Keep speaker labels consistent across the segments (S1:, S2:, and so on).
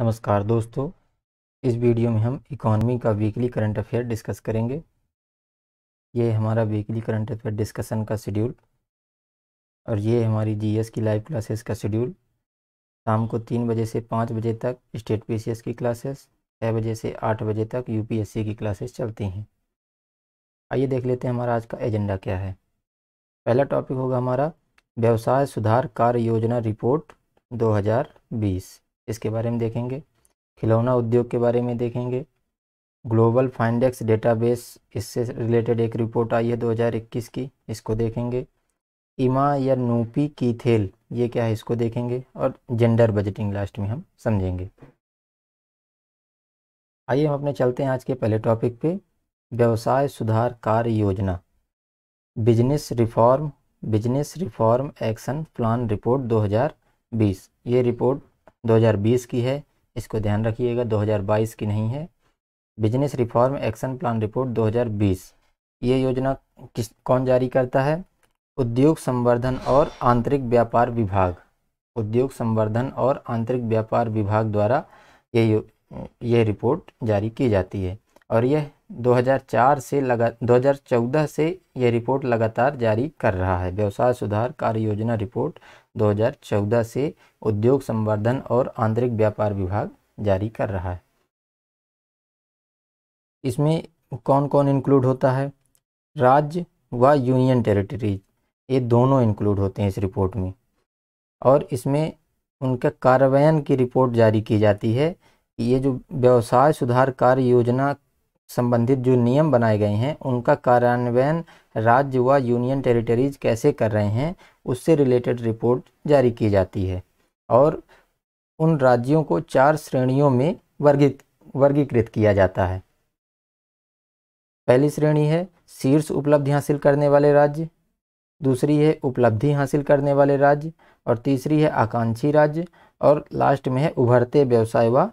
S1: नमस्कार दोस्तों इस वीडियो में हम इकॉनमी का वीकली करंट अफेयर डिस्कस करेंगे ये हमारा वीकली करंट अफेयर डिस्कशन का शेड्यूल और ये हमारी जीएस की लाइव क्लासेस का शेड्यूल शाम को तीन बजे से पाँच बजे तक स्टेट पीसीएस की क्लासेस छः बजे से आठ बजे तक यूपीएससी की क्लासेस चलती हैं आइए देख लेते हैं हमारा आज का एजेंडा क्या है पहला टॉपिक होगा हमारा व्यवसाय सुधार कार्य योजना रिपोर्ट दो इसके बारे में देखेंगे खिलौना उद्योग के बारे में देखेंगे ग्लोबल फाइंडेक्स डेटाबेस इससे रिलेटेड एक रिपोर्ट आई है 2021 की इसको देखेंगे इमा या नूपी की थेल ये क्या है इसको देखेंगे और जेंडर बजटिंग लास्ट में हम समझेंगे आइए हम अपने चलते हैं आज के पहले टॉपिक पे व्यवसाय सुधार कार्य योजना business reform business reform action plan report 2020 ये रिपोर्ट 2020 की है इसको ध्यान रखिएगा 2022 की नहीं है business reform action plan report 2020 ये योजना किस कौन जारी करता है उद्योग संवर्धन और आंतरिक व्यापार विभाग उद्योग संवर्धन और आंतरिक व्यापार विभाग द्वारा ये ये रिपोर्ट जारी की जाती है और यह 2004 से लगा 2014 से यह रिपोर्ट लगातार जारी कर रहा है व्यवसाय सुधार कार्य योजना रिपोर्ट 2014 से उद्योग संवर्धन और आंतरिक व्यापार विभाग जारी कर रहा है इसमें कौन कौन इंक्लूड होता है राज्य व यूनियन टेरिटरीज ये दोनों इंक्लूड होते हैं इस रिपोर्ट में और इसमें उनका कार्यान्वयन की रिपोर्ट जारी की जाती है ये जो व्यवसाय सुधार कार्य योजना संबंधित जो नियम बनाए गए हैं उनका कार्यान्वयन राज्य व यूनियन टेरिटरीज कैसे कर रहे हैं उससे रिलेटेड रिपोर्ट जारी की जाती है और उन राज्यों को चार श्रेणियों में वर्गी वर्गीकृत किया जाता है पहली श्रेणी है शीर्ष उपलब्धि हासिल करने वाले राज्य दूसरी है उपलब्धि हासिल करने वाले राज्य और तीसरी है आकांक्षी राज्य और लास्ट में है उभरते व्यवसाय व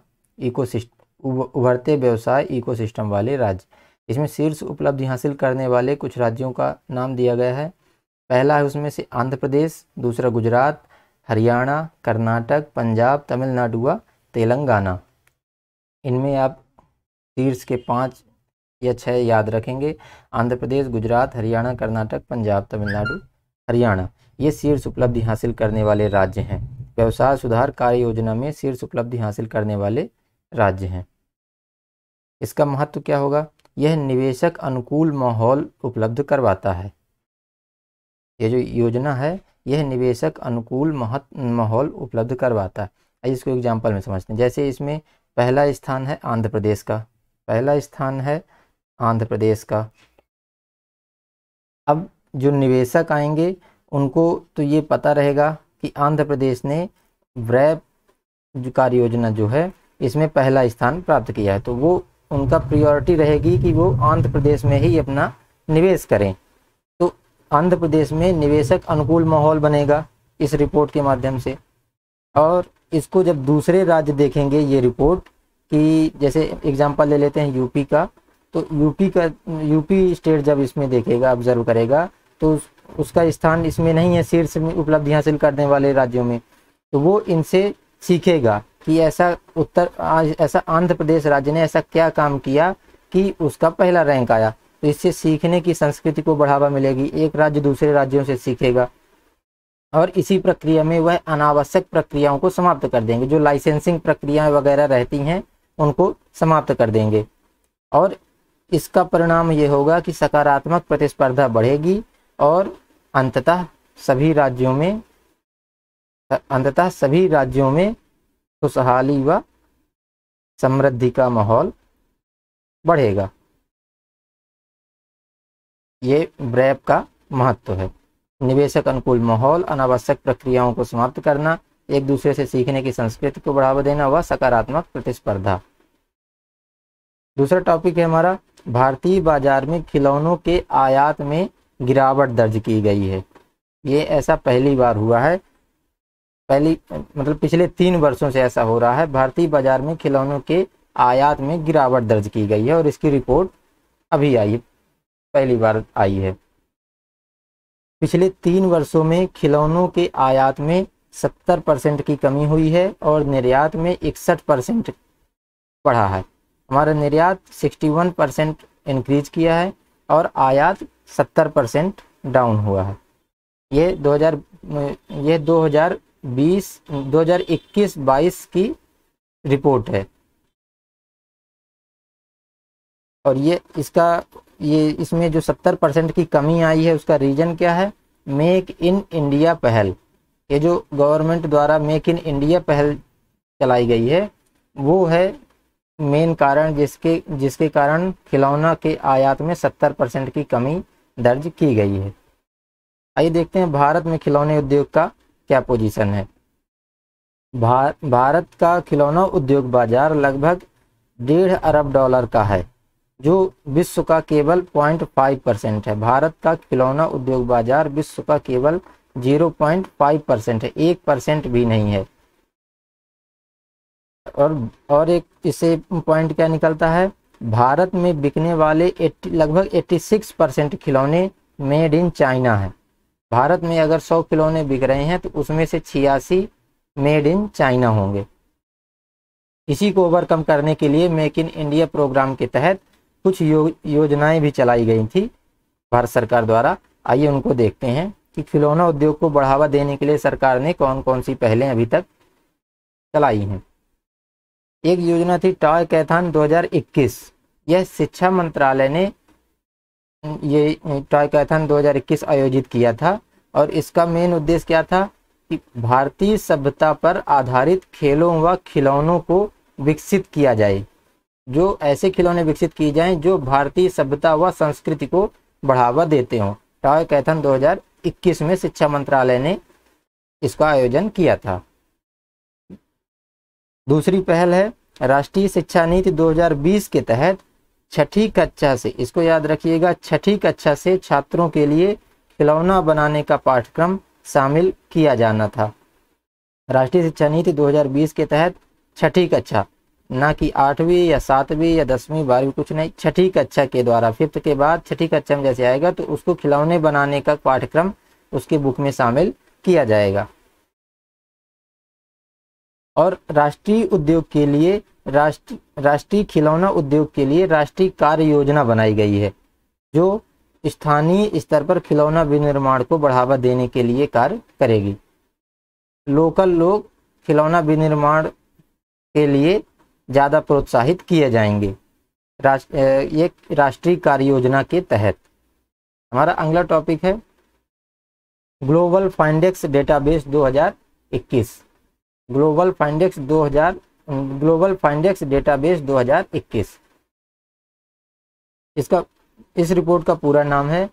S1: इकोसिस्टम उभरते व्यवसाय इकोसिस्टम वाले राज्य इसमें शीर्ष उपलब्धि हासिल करने वाले कुछ राज्यों का नाम दिया गया है पहला है उसमें से आंध्र प्रदेश दूसरा गुजरात हरियाणा कर्नाटक पंजाब तमिलनाडु व तेलंगाना इनमें आप शीर्ष के पाँच या छः याद रखेंगे आंध्र प्रदेश गुजरात हरियाणा कर्नाटक पंजाब तमिलनाडु हरियाणा ये शीर्ष उपलब्धि हासिल करने वाले राज्य हैं व्यवसाय सुधार कार्य योजना में शीर्ष उपलब्धि हासिल करने वाले राज्य हैं इसका महत्व क्या होगा यह निवेशक अनुकूल माहौल उपलब्ध करवाता है ये जो योजना है यह निवेशक अनुकूल माहौल उपलब्ध करवाता है आइए इसको एग्जाम्पल में समझते हैं जैसे इसमें पहला स्थान है आंध्र प्रदेश का पहला स्थान है आंध्र प्रदेश का अब जो निवेशक आएंगे उनको तो ये पता रहेगा कि आंध्र प्रदेश ने व्रैप कार्य योजना जो है इसमें पहला स्थान प्राप्त किया है तो वो उनका प्रियोरिटी रहेगी कि वो आंध्र प्रदेश में ही अपना निवेश करें आंध्र प्रदेश में निवेशक अनुकूल माहौल बनेगा इस रिपोर्ट के माध्यम से और इसको जब दूसरे राज्य देखेंगे ये रिपोर्ट कि जैसे एग्जांपल ले लेते हैं यूपी का तो यूपी का यूपी स्टेट जब इसमें देखेगा ऑब्जर्व करेगा तो उस, उसका स्थान इसमें नहीं है शीर्ष में उपलब्धि हासिल करने वाले राज्यों में तो वो इनसे सीखेगा कि ऐसा उत्तर ऐसा आंध्र प्रदेश राज्य ने ऐसा क्या काम किया कि उसका पहला रैंक आया तो इससे सीखने की संस्कृति को बढ़ावा मिलेगी एक राज्य दूसरे राज्यों से सीखेगा और इसी प्रक्रिया में वह अनावश्यक प्रक्रियाओं को समाप्त कर देंगे जो लाइसेंसिंग प्रक्रियाएं वगैरह रहती हैं उनको समाप्त कर देंगे और इसका परिणाम ये होगा कि सकारात्मक प्रतिस्पर्धा बढ़ेगी और अंततः सभी राज्यों में अंततः सभी राज्यों में खुशहाली व समृद्धि का माहौल बढ़ेगा ये ब्रैप का महत्व है निवेशक अनुकूल माहौल अनावश्यक प्रक्रियाओं को समाप्त करना एक दूसरे से सीखने की संस्कृति को बढ़ावा देना व सकारात्मक प्रतिस्पर्धा दूसरा टॉपिक है हमारा भारतीय बाजार में खिलौनों के आयात में गिरावट दर्ज की गई है ये ऐसा पहली बार हुआ है पहली मतलब पिछले तीन वर्षों से ऐसा हो रहा है भारतीय बाजार में खिलौनों के आयात में गिरावट दर्ज की गई है और इसकी रिपोर्ट अभी आई है पहली बार आई है पिछले तीन वर्षों में खिलौनों के आयात में 70 परसेंट की कमी हुई है और निर्यात में इकसठ परसेंट बढ़ा है हमारा निर्यात 61 परसेंट इनक्रीज किया है और आयात 70 परसेंट डाउन हुआ है ये 2000 ये 2020 2021-22 की रिपोर्ट है और ये इसका ये इसमें जो सत्तर परसेंट की कमी आई है उसका रीज़न क्या है मेक इन इंडिया पहल ये जो गवर्नमेंट द्वारा मेक इन इंडिया पहल चलाई गई है वो है मेन कारण जिसके जिसके कारण खिलौना के आयात में सत्तर परसेंट की कमी दर्ज की गई है आइए देखते हैं भारत में खिलौने उद्योग का क्या पोजीशन है भारत का खिलौना उद्योग बाजार लगभग डेढ़ अरब डॉलर का है जो विश्व का केवल 0.5 परसेंट है भारत का खिलौना उद्योग बाजार विश्व का केवल 0.5 परसेंट है एक परसेंट भी नहीं है और और एक इसे पॉइंट क्या निकलता है भारत में बिकने वाले 80 लगभग 86 परसेंट खिलौने मेड इन चाइना है भारत में अगर 100 खिलौने बिक रहे हैं तो उसमें से छियासी मेड इन चाइना होंगे इसी को ओवरकम करने के लिए मेक इन इंडिया प्रोग्राम के तहत कुछ यो, योजनाएं भी चलाई गई थी भारत सरकार द्वारा आइए उनको देखते हैं कि खिलौना उद्योग को बढ़ावा देने के लिए सरकार ने कौन कौन सी पहलें अभी तक चलाई हैं एक योजना थी टॉय कैथान 2021 यह शिक्षा मंत्रालय ने ये टॉय कैथान 2021 आयोजित किया था और इसका मेन उद्देश्य क्या था कि भारतीय सभ्यता पर आधारित खेलों व खिलौनों को विकसित किया जाए जो ऐसे खिलौने विकसित किए जाएं जो भारतीय सभ्यता व संस्कृति को बढ़ावा देते हों टॉय कैथन 2021 में शिक्षा मंत्रालय ने इसका आयोजन किया था दूसरी पहल है राष्ट्रीय शिक्षा नीति 2020 के तहत छठी कक्षा से इसको याद रखिएगा छठी कक्षा से छात्रों के लिए खिलौना बनाने का पाठ्यक्रम शामिल किया जाना था राष्ट्रीय शिक्षा नीति 2020 के तहत छठी कक्षा ना कि आठवीं या सातवीं या दसवीं बारहवीं कुछ नहीं छठी कक्षा के द्वारा फिफ्थ के बाद छठी कक्षा में जैसे आएगा तो उसको खिलौने बनाने का पाठ्यक्रम उसके बुक में शामिल किया जाएगा और राष्ट्रीय उद्योग के लिए राष्ट्र राष्ट्रीय खिलौना उद्योग के लिए राष्ट्रीय कार्य योजना बनाई गई है जो स्थानीय स्तर पर खिलौना विनिर्माण को बढ़ावा देने के लिए कार्य करेगी लोकल लोग खिलौना विनिर्माण के लिए ज़्यादा प्रोत्साहित किए जाएंगे राष्ट्र ये राष्ट्रीय कार्य योजना के तहत हमारा अगला टॉपिक है global Findex database 2021 global Findex 2000 global Findex database 2021 इसका इस रिपोर्ट का पूरा नाम है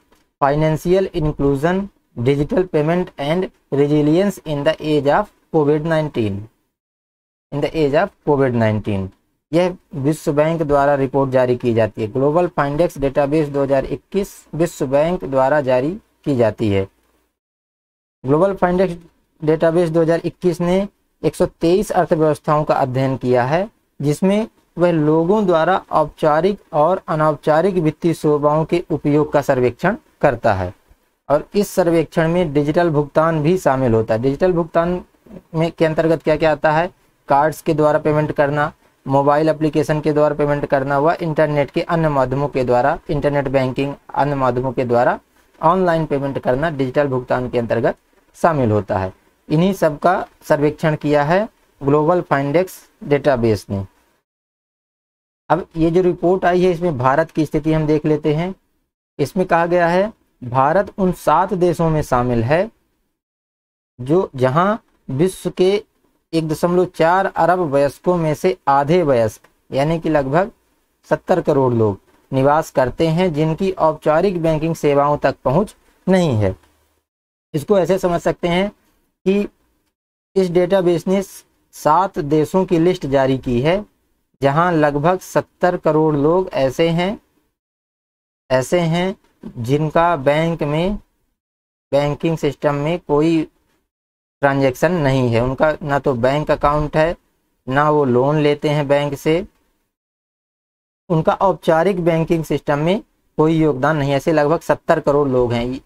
S1: financial inclusion digital payment and resilience in the age of COVID 19 in the age of COVID 19 यह विश्व बैंक द्वारा रिपोर्ट जारी की जाती है ग्लोबल फाइंडेक्स डेटाबेस 2021 विश्व बैंक द्वारा जारी की जाती है ग्लोबल फाइंडेक्स डेटाबेस 2021 ने 123 अर्थव्यवस्थाओं का अध्ययन किया है जिसमें वह लोगों द्वारा औपचारिक और अनौपचारिक वित्तीय सेवाओं के उपयोग का सर्वेक्षण करता है और इस सर्वेक्षण में डिजिटल भुगतान भी शामिल होता है डिजिटल भुगतान में के अंतर्गत क्या क्या आता है कार्ड्स के द्वारा पेमेंट करना मोबाइल एप्लीकेशन के द्वारा पेमेंट करना व इंटरनेट के अन्य माध्यमों के द्वारा इंटरनेट बैंकिंग अन्य माध्यमों के द्वारा ऑनलाइन पेमेंट करना डिजिटल भुगतान के अंतर्गत शामिल होता है इन्हीं सब का सर्वेक्षण किया है ग्लोबल फाइंडेक्स डेटाबेस ने अब ये जो रिपोर्ट आई है इसमें भारत की स्थिति हम देख लेते हैं इसमें कहा गया है भारत उन सात देशों में शामिल है जो जहां विश्व के एक दशमलव चार अरब वयस्कों में से आधे वयस्क यानी कि लगभग सत्तर करोड़ लोग निवास करते हैं जिनकी औपचारिक बैंकिंग सेवाओं तक पहुंच नहीं है इसको ऐसे समझ सकते हैं कि इस डेटाबेस ने सात देशों की लिस्ट जारी की है जहां लगभग सत्तर करोड़ लोग ऐसे हैं ऐसे हैं जिनका बैंक में बैंकिंग सिस्टम में कोई ट्रांजैक्शन नहीं है उनका ना तो बैंक अकाउंट है ना वो लोन लेते हैं बैंक से उनका औपचारिक बैंकिंग सिस्टम में कोई योगदान नहीं ऐसे लगभग सत्तर करोड़ लोग हैं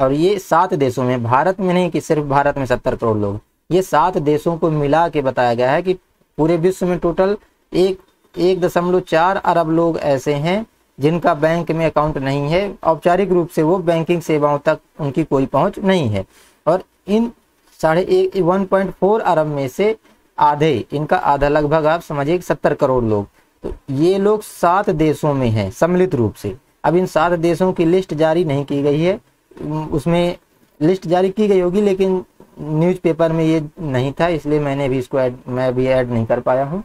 S1: और ये सात देशों में भारत में नहीं कि सिर्फ भारत में सत्तर करोड़ लोग ये सात देशों को मिला के बताया गया है कि पूरे विश्व में टोटल एक एक दशमलव चार अरब लोग ऐसे हैं जिनका बैंक में अकाउंट नहीं है औपचारिक रूप से वो बैंकिंग सेवाओं तक उनकी कोई पहुंच नहीं है और इन साढ़े एक वन पॉइंट फोर अरब में से आधे इनका आधा लगभग आप समझिए सत्तर करोड़ लोग तो ये लोग सात देशों में हैं सम्मिलित रूप से अब इन सात देशों की लिस्ट जारी नहीं की गई है उसमें लिस्ट जारी की गई होगी लेकिन न्यूज़पेपर में ये नहीं था इसलिए मैंने भी इसको ऐड मैं भी ऐड नहीं कर पाया हूँ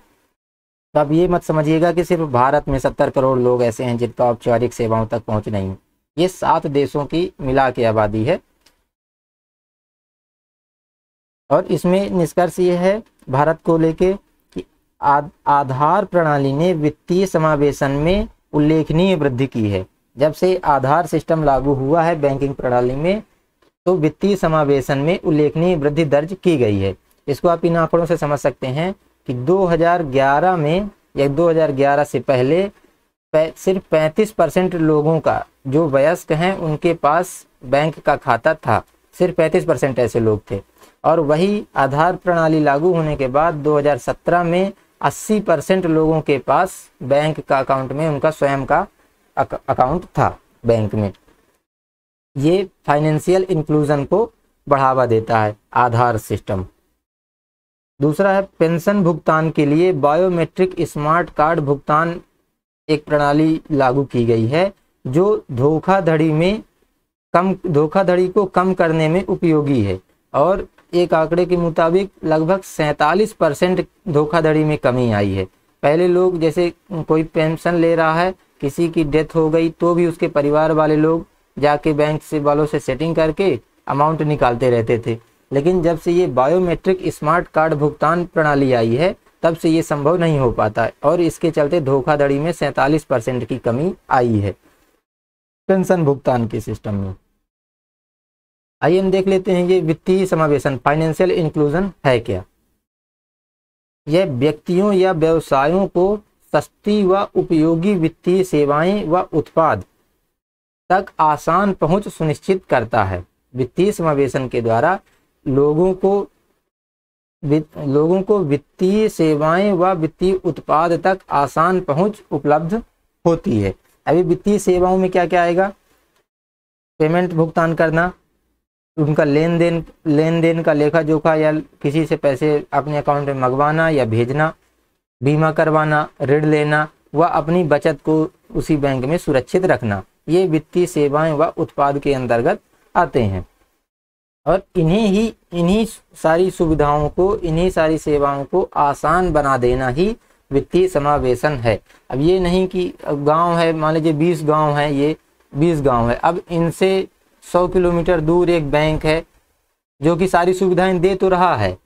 S1: तो आप ये मत समझिएगा कि सिर्फ भारत में सत्तर करोड़ लोग ऐसे हैं जिनका औपचारिक सेवाओं तक पहुँच नहीं ये सात देशों की मिला के आबादी है और इसमें निष्कर्ष ये है भारत को लेके कि आधार प्रणाली ने वित्तीय समावेशन में उल्लेखनीय वृद्धि की है जब से आधार सिस्टम लागू हुआ है बैंकिंग प्रणाली में तो वित्तीय समावेशन में उल्लेखनीय वृद्धि दर्ज की गई है इसको आप इन आंकड़ों से समझ सकते हैं कि 2011 में या 2011 से पहले सिर्फ पैंतीस परसेंट लोगों का जो वयस्क हैं उनके पास बैंक का खाता था सिर्फ पैंतीस परसेंट ऐसे लोग थे और वही आधार प्रणाली लागू होने के बाद 2017 में 80 परसेंट लोगों के पास बैंक का अकाउंट में उनका स्वयं का अकाउंट था बैंक में ये फाइनेंशियल इंक्लूजन को बढ़ावा देता है आधार सिस्टम दूसरा है पेंशन भुगतान के लिए बायोमेट्रिक स्मार्ट कार्ड भुगतान एक प्रणाली लागू की गई है जो धोखाधड़ी में कम धोखाधड़ी को कम करने में उपयोगी है और एक आंकड़े के मुताबिक लगभग सैंतालीस परसेंट धोखाधड़ी में कमी आई है पहले लोग जैसे कोई पेंशन ले रहा है किसी की डेथ हो गई तो भी उसके परिवार वाले लोग जाके बैंक से वालों से सेटिंग करके अमाउंट निकालते रहते थे लेकिन जब से ये बायोमेट्रिक स्मार्ट कार्ड भुगतान प्रणाली आई है तब से ये संभव नहीं हो पाता है और इसके चलते धोखाधड़ी में सैंतालीस परसेंट की कमी आई है पेंशन भुगतान के सिस्टम में आइए हम देख लेते हैं ये वित्तीय समावेशन फाइनेंशियल इंक्लूजन है क्या यह व्यक्तियों या व्यवसायों को सस्ती व उपयोगी वित्तीय सेवाएं व उत्पाद तक आसान पहुंच सुनिश्चित करता है वित्तीय समावेशन के द्वारा लोगों को लोगों को वित्तीय सेवाएं व वित्तीय उत्पाद तक आसान पहुंच उपलब्ध होती है अभी वित्तीय सेवाओं में क्या क्या आएगा पेमेंट भुगतान करना उनका लेन देन लेन देन का लेखा जोखा या किसी से पैसे अपने अकाउंट में मंगवाना या भेजना बीमा करवाना ऋण लेना व अपनी बचत को उसी बैंक में सुरक्षित रखना ये वित्तीय सेवाएं व उत्पाद के अंतर्गत आते हैं और इन्हीं ही इन्हीं सारी सुविधाओं को इन्हीं सारी सेवाओं को आसान बना देना ही वित्तीय समावेशन है अब ये नहीं कि गांव है मान लीजिए बीस गांव है ये बीस गांव है अब इनसे सौ किलोमीटर दूर एक बैंक है जो कि सारी सुविधाएं दे तो रहा है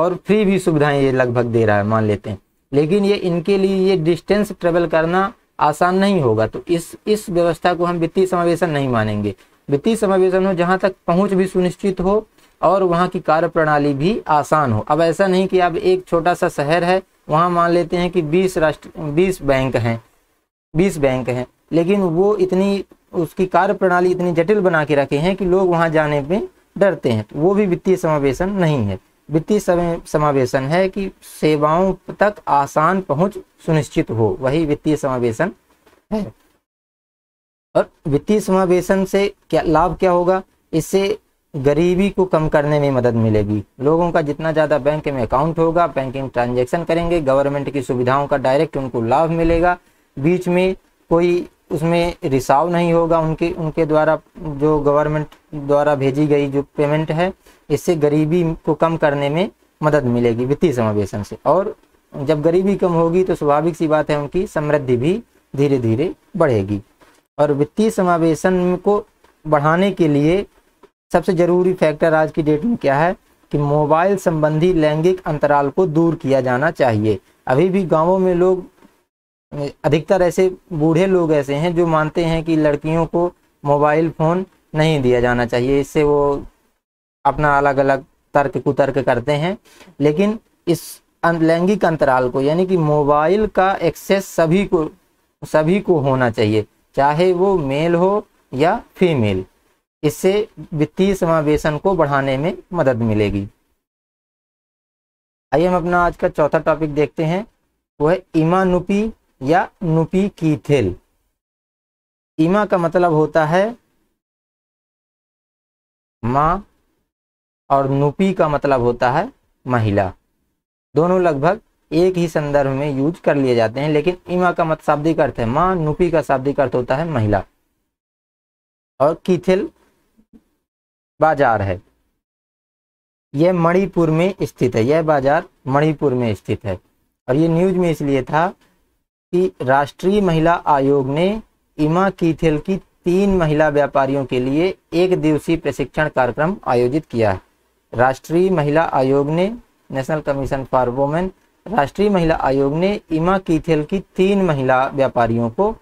S1: और फ्री भी सुविधाएं ये लगभग दे रहा है मान लेते हैं लेकिन ये इनके लिए ये डिस्टेंस ट्रेवल करना आसान नहीं होगा तो इस इस व्यवस्था को हम वित्तीय समावेशन नहीं मानेंगे वित्तीय समावेशन हो जहाँ तक पहुँच भी सुनिश्चित हो और वहाँ की कार्य प्रणाली भी आसान हो अब ऐसा नहीं कि अब एक छोटा सा शहर है वहाँ मान लेते हैं कि बीस राष्ट्र बीस बैंक हैं बीस बैंक हैं लेकिन वो इतनी उसकी कार्य प्रणाली इतनी जटिल बना के रखे हैं कि लोग वहां जाने में डरते हैं तो वो भी वित्तीय समावेशन नहीं है वित्तीय समावेशन है कि सेवाओं तक आसान पहुंच सुनिश्चित हो वही वित्तीय समावेशन है और वित्तीय समावेशन से क्या लाभ क्या होगा इससे गरीबी को कम करने में मदद मिलेगी लोगों का जितना ज़्यादा बैंक में अकाउंट होगा बैंकिंग ट्रांजेक्शन करेंगे गवर्नमेंट की सुविधाओं का डायरेक्ट उनको लाभ मिलेगा बीच में कोई उसमें रिसाव नहीं होगा उनके उनके द्वारा जो गवर्नमेंट द्वारा भेजी गई जो पेमेंट है इससे गरीबी को कम करने में मदद मिलेगी वित्तीय समावेशन से और जब गरीबी कम होगी तो स्वाभाविक सी बात है उनकी समृद्धि भी धीरे धीरे बढ़ेगी और वित्तीय समावेशन को बढ़ाने के लिए सबसे ज़रूरी फैक्टर आज की डेट में क्या है कि मोबाइल संबंधी लैंगिक अंतराल को दूर किया जाना चाहिए अभी भी गांवों में लोग अधिकतर ऐसे बूढ़े लोग ऐसे हैं जो मानते हैं कि लड़कियों को मोबाइल फ़ोन नहीं दिया जाना चाहिए इससे वो अपना अलग अलग तर्क कुतर्क करते हैं लेकिन इस अं-, लैंगिक अंतराल को यानी कि मोबाइल का एक्सेस सभी को सभी को होना चाहिए चाहे वो मेल हो या फीमेल इससे वित्तीय समावेशन को बढ़ाने में मदद मिलेगी आइए हम अपना आज का चौथा टॉपिक देखते हैं वो है इमानुपी या नुपी की थेल इमा का मतलब होता है मां और नुपी का मतलब होता है महिला दोनों लगभग एक ही संदर्भ में यूज कर लिए जाते हैं लेकिन इमा का मत शाब्दिक अर्थ है माँ नुपी का शाब्दिक अर्थ होता है महिला और कीथिल बाजार है यह मणिपुर में स्थित है यह बाजार मणिपुर में स्थित है और ये न्यूज में इसलिए था कि राष्ट्रीय महिला आयोग ने इमा कीथेल की तीन महिला व्यापारियों के लिए एक दिवसीय प्रशिक्षण कार्यक्रम आयोजित किया है राष्ट्रीय महिला आयोग ने नेशनल कमीशन फॉर वुमेन राष्ट्रीय महिला आयोग ने इमा कीथेल की तीन महिला व्यापारियों को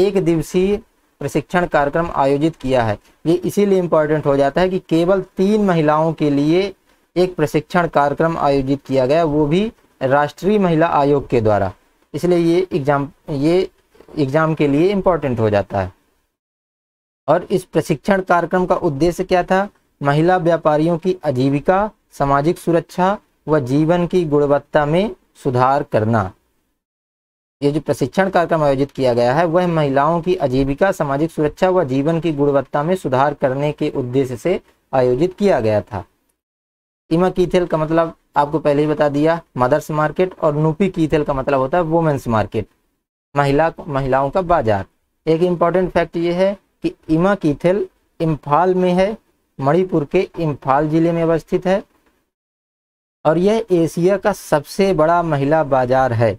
S1: एक दिवसीय प्रशिक्षण कार्यक्रम आयोजित किया है ये इसीलिए इम्पोर्टेंट हो जाता है कि केवल तीन महिलाओं के लिए एक प्रशिक्षण कार्यक्रम आयोजित किया गया वो भी राष्ट्रीय महिला आयोग के द्वारा इसलिए ये एग्जाम ये एग्ज़ाम के लिए इम्पोर्टेंट हो जाता है और इस प्रशिक्षण कार्यक्रम का उद्देश्य क्या था महिला व्यापारियों की आजीविका सामाजिक सुरक्षा व जीवन की गुणवत्ता में सुधार करना ये जो प्रशिक्षण कार्यक्रम आयोजित किया गया है वह महिलाओं की आजीविका सामाजिक सुरक्षा व जीवन की गुणवत्ता में सुधार करने के उद्देश्य से आयोजित किया गया था इमा कीथेल का मतलब आपको पहले ही बता दिया मदर्स मार्केट और नूपी कीथेल का मतलब होता है वुमेन्स मार्केट महिला महिलाओं का बाजार एक इम्पॉर्टेंट फैक्ट ये है कि इमा कीथेल इम्फाल में है मणिपुर के इम्फाल जिले में अवस्थित है और यह एशिया का सबसे बड़ा महिला बाजार है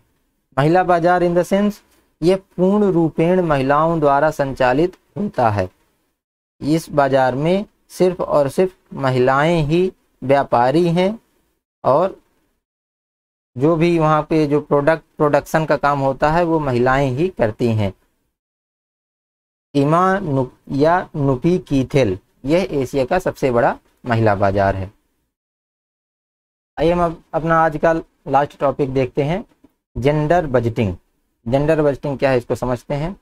S1: महिला बाजार इन द सेंस यह पूर्ण रूपेण महिलाओं द्वारा संचालित होता है इस बाजार में सिर्फ और सिर्फ महिलाएं ही व्यापारी हैं और जो भी वहाँ पे जो प्रोडक्ट प्रोडक्शन का काम होता है वो महिलाएं ही करती हैं इमा नु, या नुपी कीथेल यह एशिया का सबसे बड़ा महिला बाजार है आइए हम अब अपना आज का लास्ट टॉपिक देखते हैं जेंडर बजटिंग जेंडर बजटिंग क्या है इसको समझते हैं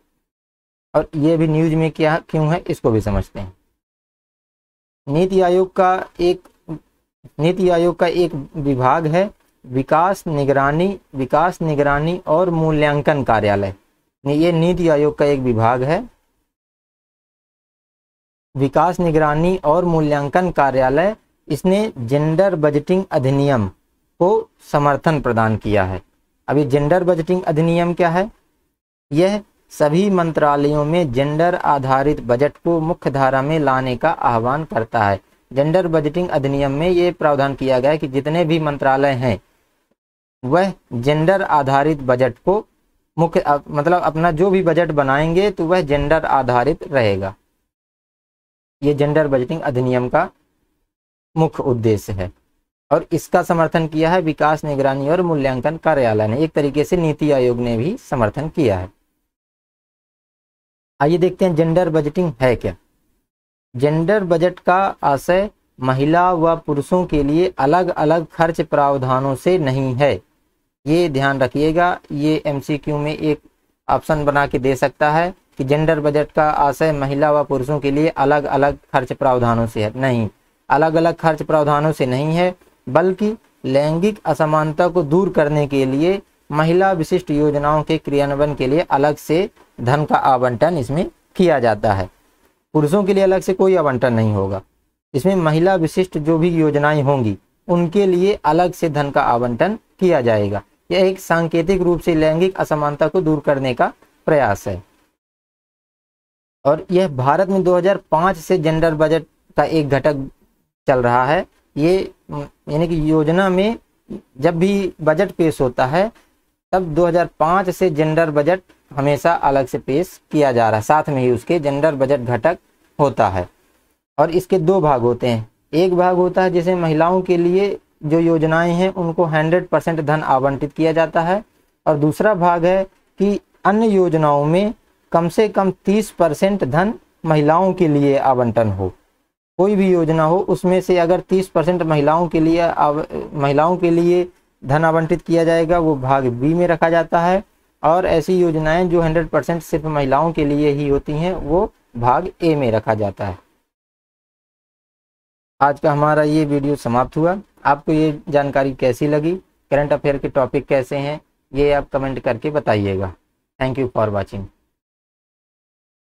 S1: और ये भी न्यूज में क्या क्यों है इसको भी समझते हैं नीति आयोग का एक नीति आयोग का एक विभाग है विकास निगरानी विकास निगरानी और मूल्यांकन कार्यालय ये नीति आयोग का एक विभाग है विकास निगरानी और मूल्यांकन कार्यालय इसने जेंडर बजटिंग अधिनियम को समर्थन प्रदान किया है अभी जेंडर बजटिंग अधिनियम क्या है यह सभी मंत्रालयों में जेंडर आधारित बजट को मुख्य धारा में लाने का आह्वान करता है जेंडर बजटिंग अधिनियम में ये प्रावधान किया गया है कि जितने भी मंत्रालय हैं वह जेंडर आधारित बजट को मुख्य मतलब अपना जो भी बजट बनाएंगे तो वह जेंडर आधारित रहेगा ये जेंडर बजटिंग अधिनियम का मुख्य उद्देश्य है और इसका समर्थन किया है विकास निगरानी और मूल्यांकन कार्यालय ने एक तरीके से नीति आयोग ने भी समर्थन किया है आइए देखते हैं जेंडर बजटिंग है क्या जेंडर बजट का आशय महिला व पुरुषों के लिए अलग अलग खर्च प्रावधानों से नहीं है ये ध्यान रखिएगा ये एमसीक्यू में एक ऑप्शन बना के दे सकता है कि जेंडर बजट का आशय महिला व पुरुषों के लिए अलग अलग खर्च प्रावधानों से है नहीं अलग अलग खर्च प्रावधानों से नहीं है बल्कि लैंगिक असमानता को दूर करने के लिए महिला विशिष्ट योजनाओं के क्रियान्वयन के लिए अलग से धन का आवंटन इसमें किया जाता है पुरुषों के लिए अलग से कोई आवंटन नहीं होगा इसमें महिला विशिष्ट जो भी योजनाएं होंगी उनके लिए अलग से धन का आवंटन किया जाएगा यह एक सांकेतिक रूप से लैंगिक असमानता को दूर करने का प्रयास है और यह भारत में 2005 से जेंडर बजट का एक घटक चल रहा है ये यानी कि योजना में जब भी बजट पेश होता है तब 2005 से जेंडर बजट हमेशा अलग से पेश किया जा रहा है साथ में ही उसके जेंडर बजट घटक होता है और इसके दो भाग होते हैं एक भाग होता है जिसे महिलाओं के लिए जो योजनाएं हैं उनको 100 परसेंट धन आवंटित किया जाता है और दूसरा भाग है कि अन्य योजनाओं में कम से कम 30 परसेंट धन महिलाओं के लिए आवंटन हो कोई भी योजना हो उसमें से अगर 30 परसेंट महिलाओं के लिए महिलाओं के लिए धन आवंटित किया जाएगा वो भाग बी में रखा जाता है और ऐसी योजनाएं जो 100 परसेंट सिर्फ महिलाओं के लिए ही होती हैं वो भाग ए में रखा जाता है आज का हमारा ये वीडियो समाप्त हुआ आपको ये जानकारी कैसी लगी करंट अफेयर के टॉपिक कैसे हैं ये आप कमेंट करके बताइएगा थैंक यू फॉर वॉचिंग